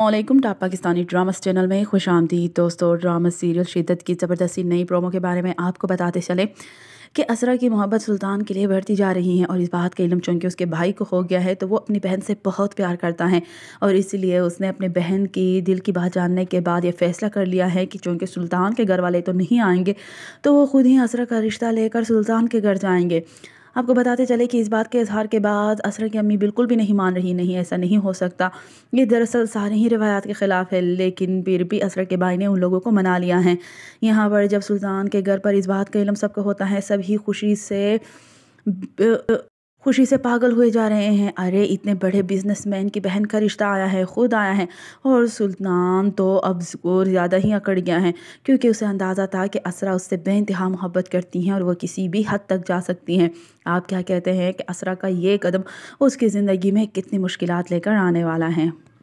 वालेकुम top Pakistani dramas channel में खुश आमदी दोस्तों ड्रामा सीरियल शिदत की ज़बरदस्ती नई प्रोमो के बारे में आपको बताते चले कि असरा की मोहब्बत सुल्तान के लिए बढ़ती जा रही है और इस बात का इलम चूँकि उसके भाई को हो गया है तो वो अपनी बहन से बहुत प्यार करता है और इसीलिए उसने अपने बहन की दिल की बात जानने के बाद ये फैसला कर लिया है कि चूँकि सुल्तान के घर वाले तो नहीं आएंगे तो वो खुद ही असरा का रिश्ता लेकर सुल्तान के घर जाएँगे आपको बताते चले कि इस बात के इजहार के बाद असर की अम्मी बिल्कुल भी नहीं मान रही नहीं ऐसा नहीं हो सकता ये दरअसल सारे ही रवायात के ख़िलाफ़ है लेकिन फिर भी असर के भाई ने उन लोगों को मना लिया है यहाँ पर जब सुल्तान के घर पर इस बात का इलम सबको होता है सभी खुशी से खुशी से पागल हुए जा रहे हैं अरे इतने बड़े बिजनेसमैन की बहन का रिश्ता आया है खुद आया है और सुल्तान तो अब और ज़्यादा ही अकड़ गया है क्योंकि उसे अंदाज़ा था कि असरा उससे बेानतहा मोहब्बत करती हैं और वह किसी भी हद तक जा सकती हैं आप क्या कहते हैं कि असरा का ये कदम उसकी ज़िंदगी में कितनी मुश्किल लेकर आने वाला है